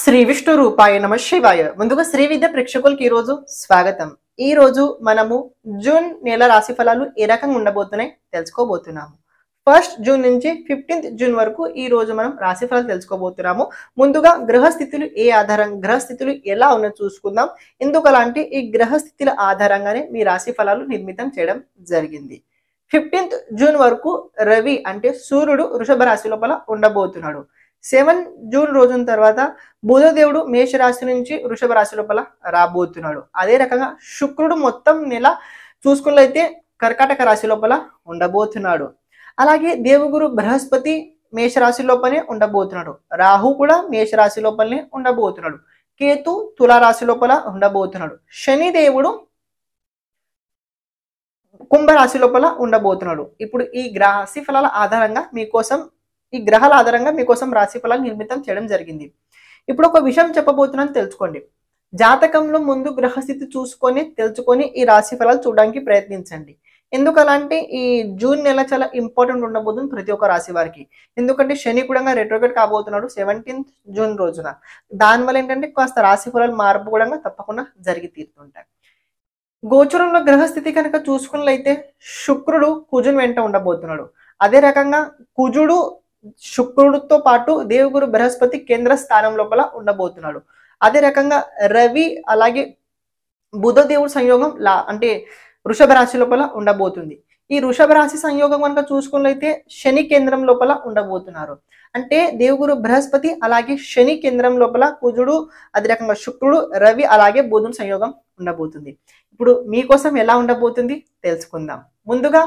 శ్రీ విష్ణు రూపాయ నమ శివాయ ముందుగా శ్రీ విద్య ప్రేక్షకులకి ఈరోజు స్వాగతం ఈ రోజు మనము జూన్ నెల రాశి ఫలాలు ఏ రకంగా ఉండబోతున్నాయి తెలుసుకోబోతున్నాము ఫస్ట్ జూన్ నుంచి ఫిఫ్టీన్త్ జూన్ వరకు ఈ రోజు మనం రాశి ఫలాలు తెలుసుకోబోతున్నాము ముందుగా గ్రహస్థితులు ఏ ఆధారం గ్రహస్థితులు ఎలా ఉన్న చూసుకుందాం ఎందుకలాంటి ఈ గ్రహస్థితుల ఆధారంగానే మీ రాశి ఫలాలు నిర్మితం చేయడం జరిగింది ఫిఫ్టీన్త్ జూన్ వరకు రవి అంటే సూర్యుడు వృషభ రాశి లోపల ఉండబోతున్నాడు సెవెన్ జూన్ రోజున తర్వాత బుధదేవుడు మేషరాశి నుంచి వృషభ రాశి లోపల రాబోతున్నాడు అదే రకంగా శుక్రుడు మొత్తం నెల చూసుకున్నట్లయితే కర్కాటక రాశి లోపల ఉండబోతున్నాడు అలాగే దేవగురు బృహస్పతి మేషరాశి లోపలనే ఉండబోతున్నాడు రాహు కూడా మేషరాశి లోపలనే ఉండబోతున్నాడు కేతు తులారాశి లోపల ఉండబోతున్నాడు శనిదేవుడు కుంభరాశి లోపల ఉండబోతున్నాడు ఇప్పుడు ఈ రాశి ఫలాల ఆధారంగా మీకోసం ఈ గ్రహాల ఆధారంగా మీకోసం రాశి ఫలాలు నిర్మితం చేయడం జరిగింది ఇప్పుడు ఒక విషయం చెప్పబోతున్నాను తెలుసుకోండి జాతకంలో ముందు గ్రహస్థితి చూసుకొని తెలుసుకొని ఈ రాశి ఫలాలు చూడడానికి ప్రయత్నించండి ఎందుకలాంటి ఈ జూన్ నెల చాలా ఇంపార్టెంట్ ఉండబోతుంది ప్రతి ఒక్క రాశి వారికి ఎందుకంటే శని కూడా రెట్రోగేట్ కాబోతున్నాడు సెవెంటీన్త్ జూన్ రోజున దానివల్ల ఏంటంటే కాస్త రాశి ఫలాలు మార్పు కూడా తప్పకుండా జరిగి తీరుతుంటాయి గోచరంలో గ్రహస్థితి కనుక చూసుకున్నట్లయితే శుక్రుడు కుజుని వెంట ఉండబోతున్నాడు అదే రకంగా కుజుడు శుక్రుడితో పాటు దేవగురు బృహస్పతి కేంద్ర స్థానం లోపల ఉండబోతున్నాడు అదే రకంగా రవి అలాగే దేవుడు సంయోగం లా అంటే వృషభ రాశి లోపల ఉండబోతుంది ఈ వృషభ రాశి సంయోగం కనుక చూసుకున్నైతే శని కేంద్రం లోపల ఉండబోతున్నారు అంటే దేవుగురు బృహస్పతి అలాగే శని కేంద్రం లోపల కుజుడు అదే రకంగా శుక్రుడు రవి అలాగే బుధుని సంయోగం ఉండబోతుంది ఇప్పుడు మీకోసం ఎలా ఉండబోతుంది తెలుసుకుందాం ముందుగా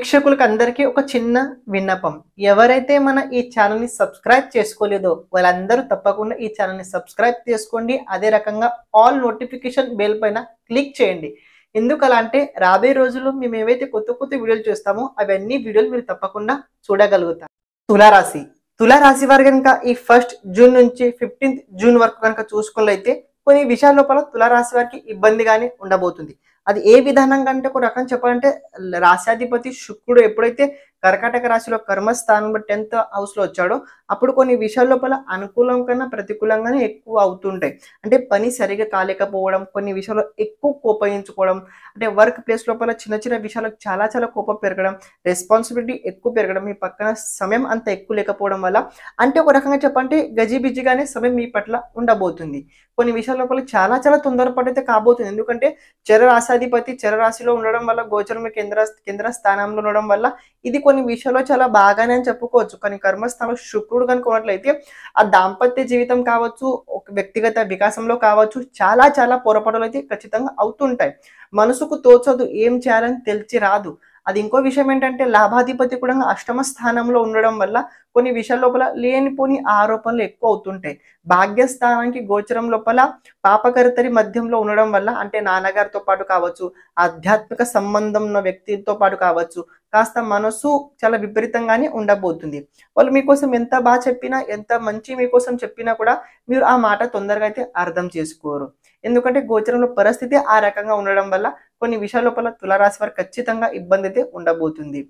ప్రేక్షకులకు అందరికీ ఒక చిన్న విన్నపం ఎవరైతే మన ఈ ఛానల్ని సబ్స్క్రైబ్ చేసుకోలేదో వాళ్ళందరూ తప్పకుండా ఈ ఛానల్ని సబ్స్క్రైబ్ చేసుకోండి అదే రకంగా ఆల్ నోటిఫికేషన్ బెల్ పైన క్లిక్ చేయండి ఎందుకలా అంటే రాబోయే రోజుల్లో మేము ఏవైతే కొత్త కొత్త వీడియోలు చూస్తామో అవన్నీ వీడియోలు మీరు తప్పకుండా చూడగలుగుతాం తులారాశి తులారాశి వారు కనుక ఈ ఫస్ట్ జూన్ నుంచి ఫిఫ్టీన్త్ జూన్ వరకు కనుక చూసుకున్నైతే కొన్ని విషయాల లోపల తులారాశి వారికి ఇబ్బందిగానే ఉండబోతుంది అది ఏ విధానంగా అంటే ఒక రకం చెప్పాలంటే రాశాధిపతి శుక్రుడు ఎప్పుడైతే కర్కాటక రాశిలో కర్మస్థానం బట్టి ఎంత లో వచ్చాడో అప్పుడు కొన్ని విషయాల లోపల అనుకూలం కన్నా ప్రతికూలంగానే ఎక్కువ అవుతుంటాయి అంటే పని సరిగా కాలేకపోవడం కొన్ని విషయాలు ఎక్కువ కోపగించుకోవడం అంటే వర్క్ ప్లేస్ లోపల చిన్న చిన్న విషయాలకు చాలా చాలా కోపం పెరగడం రెస్పాన్సిబిలిటీ ఎక్కువ పెరగడం మీ పక్కన సమయం అంత ఎక్కువ లేకపోవడం వల్ల అంటే ఒక రకంగా చెప్పంటే గజిబిజిగానే సమయం మీ పట్ల ఉండబోతుంది కొన్ని విషయాల లోపల చాలా చాలా తొందరపడైతే కాబోతుంది ఎందుకంటే చర రాశాధిపతి చర రాశిలో ఉండడం వల్ల గోచరం కేంద్ర కేంద్ర స్థానంలో ఉండడం వల్ల ఇది కొన్ని విషయంలో చాలా బాగానే అని చెప్పుకోవచ్చు కానీ కర్మస్థానం శుక్రుడు కనుకున్నట్లయితే ఆ దాంపత్య జీవితం కావచ్చు ఒక వ్యక్తిగత వికాసంలో కావచ్చు చాలా చాలా పొరపాటులు అయితే ఖచ్చితంగా అవుతుంటాయి మనసుకు తోచదు ఏం చేయాలని తెలిసి రాదు అది ఇంకో విషయం ఏంటంటే లాభాధిపతి కూడా అష్టమ స్థానంలో ఉండడం వల్ల కొన్ని విషయాల లోపల లేనిపోని ఆరోపణలు ఎక్కువ అవుతుంటాయి భాగ్యస్థానానికి గోచరం లోపల పాపకర్తరి మధ్యంలో ఉండడం వల్ల అంటే నాన్నగారితో పాటు కావచ్చు ఆధ్యాత్మిక సంబంధం ఉన్న వ్యక్తితో పాటు కావచ్చు కాస్త మనసు చాలా విపరీతంగానే ఉండబోతుంది వాళ్ళు మీకోసం ఎంత బాగా చెప్పినా ఎంత మంచి మీకోసం చెప్పినా కూడా మీరు ఆ మాట తొందరగా అయితే అర్థం చేసుకోరు ఎందుకంటే గోచరంలో పరిస్థితి ఆ రకంగా ఉండడం వల్ల కొన్ని విషయాల లోపల తులారాశి వారు ఖచ్చితంగా ఇబ్బంది అయితే ఉండబోతుంది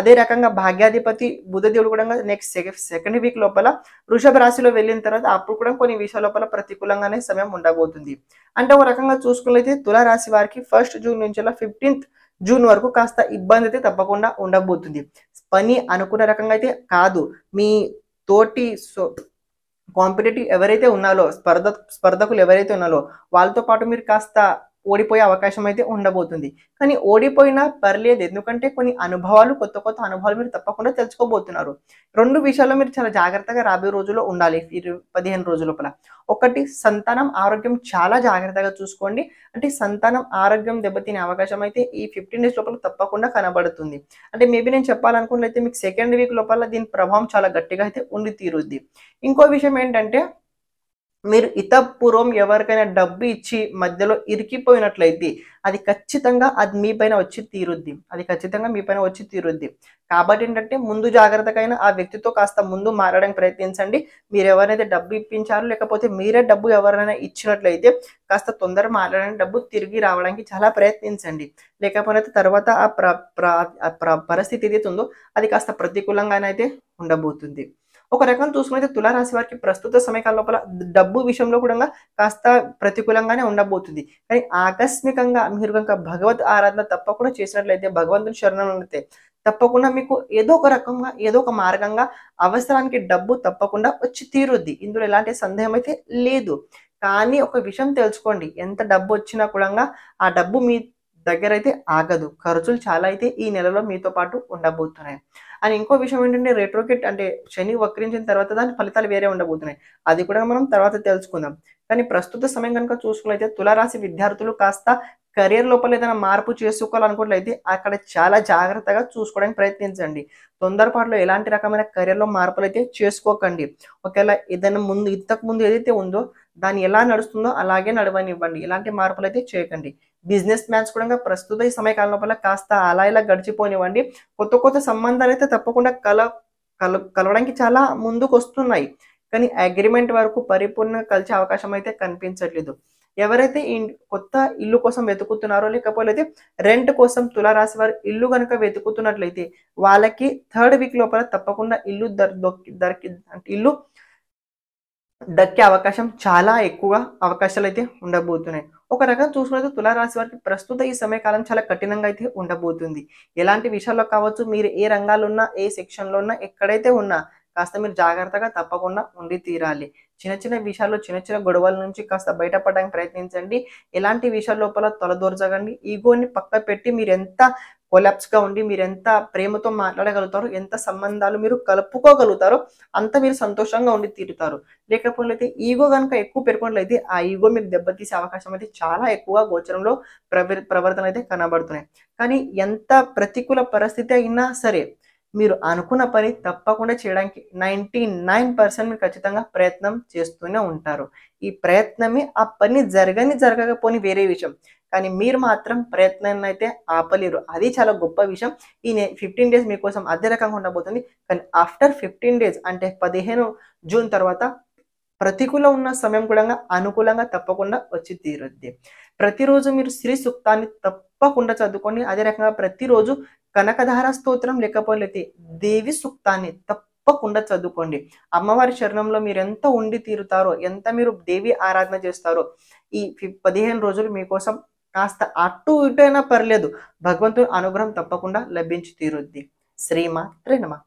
అదే రకంగా భాగ్యాధిపతి బుధదేవుడు కూడా నెక్స్ట్ సెకండ్ వీక్ లోపల వృషభ రాశిలో వెళ్ళిన తర్వాత అప్పుడు కూడా కొన్ని విషయాల లోపల ప్రతికూలంగానే సమయం ఉండబోతుంది అంటే ఒక రకంగా చూసుకున్నైతే తులారాశి వారికి ఫస్ట్ జూన్ నుంచి ఫిఫ్టీన్త్ జూన్ వరకు కాస్త ఇబ్బంది అయితే తప్పకుండా ఉండబోతుంది పని అనుకున్న రకంగా అయితే కాదు మీ తోటి సో కాంపిటేటివ్ ఎవరైతే ఉన్నారో స్పర్ధ స్పర్ధకులు ఎవరైతే ఉన్నారో వాళ్ళతో పాటు మీరు కాస్త ఓడిపోయే అవకాశం అయితే ఉండబోతుంది కానీ ఓడిపోయినా పర్లేదు ఎందుకంటే కొన్ని అనుభవాలు కొత్త కొత్త అనుభవాలు మీరు తప్పకుండా తెలుసుకోబోతున్నారు రెండు విషయాల్లో మీరు చాలా జాగ్రత్తగా రాబోయే రోజుల్లో ఉండాలి పదిహేను రోజుల లోపల ఒకటి సంతానం ఆరోగ్యం చాలా జాగ్రత్తగా చూసుకోండి అంటే సంతానం ఆరోగ్యం దెబ్బతినే అవకాశం అయితే ఈ ఫిఫ్టీన్ డేస్ లోపల తప్పకుండా కనబడుతుంది అంటే మేబీ నేను చెప్పాలనుకున్నట్లయితే మీకు సెకండ్ వీక్ లోపల దీని ప్రభావం చాలా గట్టిగా అయితే ఉండి తీరుద్ది ఇంకో విషయం ఏంటంటే మీరు ఇతపూర్వం ఎవరికైనా డబ్బు ఇచ్చి మధ్యలో ఇరికిపోయినట్లయితే అది ఖచ్చితంగా అది మీ పైన వచ్చి తీరుద్ది అది ఖచ్చితంగా మీ పైన వచ్చి తీరుద్ది కాబట్టి ఏంటంటే ముందు జాగ్రత్తకైనా ఆ వ్యక్తితో కాస్త ముందు మారడానికి ప్రయత్నించండి మీరు ఎవరైతే డబ్బు ఇప్పించారో లేకపోతే మీరే డబ్బు ఎవరైనా ఇచ్చినట్లయితే కాస్త తొందర మారడానికి డబ్బు తిరిగి రావడానికి చాలా ప్రయత్నించండి లేకపోతే తర్వాత ఆ ప్ర పరిస్థితి ఏదైతే ఉందో అది కాస్త ప్రతికూలంగానైతే ఉండబోతుంది ఒక రకం చూసుకుంటే తులారాశి వారికి ప్రస్తుత సమయకాల లోపల డబ్బు విషయంలో కూడా కాస్త ప్రతికూలంగానే ఉండబోతుంది కానీ ఆకస్మికంగా మీరు కనుక భగవత్ ఆరాధన తప్పకుండా చేసినట్లయితే భగవంతుని శరణం అయితే తప్పకుండా మీకు ఏదో ఒక రకంగా ఏదో ఒక మార్గంగా అవసరానికి డబ్బు తప్పకుండా వచ్చి తీరుద్ది ఇందులో ఎలాంటి సందేహం అయితే లేదు కానీ ఒక విషయం తెలుసుకోండి ఎంత డబ్బు వచ్చినా కూడా ఆ డబ్బు మీ దగ్గర అయితే ఆగదు ఖర్చులు చాలా అయితే ఈ నెలలో మీతో పాటు ఉండబోతున్నాయి అండ్ ఇంకో విషయం ఏంటంటే రెట్రోకిట్ అంటే శని వక్రించిన తర్వాత దాని ఫలితాలు వేరే ఉండబోతున్నాయి అది కూడా మనం తర్వాత తెలుసుకుందాం కానీ ప్రస్తుత సమయం కనుక చూసుకున్నైతే తులారాశి విద్యార్థులు కాస్త కెరియర్ లోపల ఏదైనా మార్పు చేసుకోవాలనుకున్నట్లయితే అక్కడ చాలా జాగ్రత్తగా చూసుకోవడానికి ప్రయత్నించండి తొందరపాటులో ఎలాంటి రకమైన కెరియర్లో మార్పులు అయితే చేసుకోకండి ఒకవేళ ఏదైనా ముందు ఇంతకు ముందు ఏదైతే ఉందో దాన్ని ఎలా నడుస్తుందో అలాగే నడవనివ్వండి ఎలాంటి మార్పులు అయితే చేయకండి బిజినెస్ మ్యాన్స్ కూడా ప్రస్తుత ఈ సమయకాలం లోపల కాస్త అలా ఇలా గడిచిపోనివ్వండి కొత్త కొత్త సంబంధాలు అయితే తప్పకుండా కల కల కలవడానికి చాలా ముందుకు వస్తున్నాయి కానీ అగ్రిమెంట్ వరకు పరిపూర్ణంగా కలిసే అవకాశం అయితే కనిపించట్లేదు ఎవరైతే కొత్త ఇల్లు కోసం వెతుకుతున్నారో లేకపోతే రెంట్ కోసం తులారాశి వారు ఇల్లు కనుక వెతుకుతున్నట్లయితే వాళ్ళకి థర్డ్ వీక్ లోపల తప్పకుండా ఇల్లు దొరికి ఇల్లు దక్కే అవకాశం చాలా ఎక్కువగా అవకాశాలు అయితే ఉండబోతున్నాయి ఒక రకం చూసుకున్నది తులారాశి వారికి ప్రస్తుత ఈ సమయకాలం చాలా కఠినంగా అయితే ఉండబోతుంది ఎలాంటి విషయాల్లో కావచ్చు మీరు ఏ రంగాల్లో ఉన్నా ఏ సెక్షన్లో ఉన్నా ఎక్కడైతే ఉన్నా కాస్త మీరు జాగ్రత్తగా తప్పకుండా ఉండి తీరాలి చిన్న చిన్న విషయాల్లో చిన్న చిన్న గొడవల నుంచి కాస్త బయటపడడానికి ప్రయత్నించండి ఎలాంటి విషయాల లోపల తొలదూర్చకండి ఈగోని పక్క పెట్టి మీరు ఎంత కొలాప్స్గా ఉండి మీరు ఎంత ప్రేమతో మాట్లాడగలుగుతారో ఎంత సంబంధాలు మీరు కలుపుకోగలుగుతారో అంత మీరు సంతోషంగా ఉండి తీరుతారు లేకపోతే ఈగో కనుక ఎక్కువ పెరుగుకున్నట్లయితే ఆ ఈగో మీరు దెబ్బతీసే అవకాశం అయితే చాలా ఎక్కువ గోచరంలో ప్రవర్తన అయితే కనబడుతున్నాయి కానీ ఎంత ప్రతికూల పరిస్థితి అయినా సరే మీరు అనుకున్న పని తప్పకుండా చేయడానికి నైంటీ నైన్ పర్సెంట్ మీరు ఖచ్చితంగా ప్రయత్నం చేస్తూనే ఉంటారు ఈ ప్రయత్నమే ఆ పని జరగని జరగకపోని వేరే విషయం కానీ మీరు మాత్రం ప్రయత్నాన్ని అయితే ఆపలేరు అది చాలా గొప్ప విషయం ఈ ఫిఫ్టీన్ డేస్ మీకోసం అదే రకంగా ఉండబోతుంది కానీ ఆఫ్టర్ ఫిఫ్టీన్ డేస్ అంటే పదిహేను జూన్ తర్వాత ప్రతికూల ఉన్న సమయం కూడా అనుకూలంగా తప్పకుండా వచ్చి తీరుద్ది ప్రతిరోజు మీరు శ్రీ సూక్తాన్ని తప్పకుండా చదువుకొని అదే రకంగా ప్రతిరోజు కనకధార స్తోత్రం లేకపోతే దేవి సూక్తాన్ని తప్పకుండా చదువుకోండి అమ్మవారి శరణంలో మీరు ఎంత ఉండి తీరుతారో ఎంత మీరు దేవి ఆరాధన చేస్తారో ఈ పదిహేను రోజులు మీకోసం కాస్త అటు ఇటు అయినా పర్లేదు భగవంతుడు అనుగ్రహం తప్పకుండా లభించి తీరుద్ది శ్రీమా త్రినమా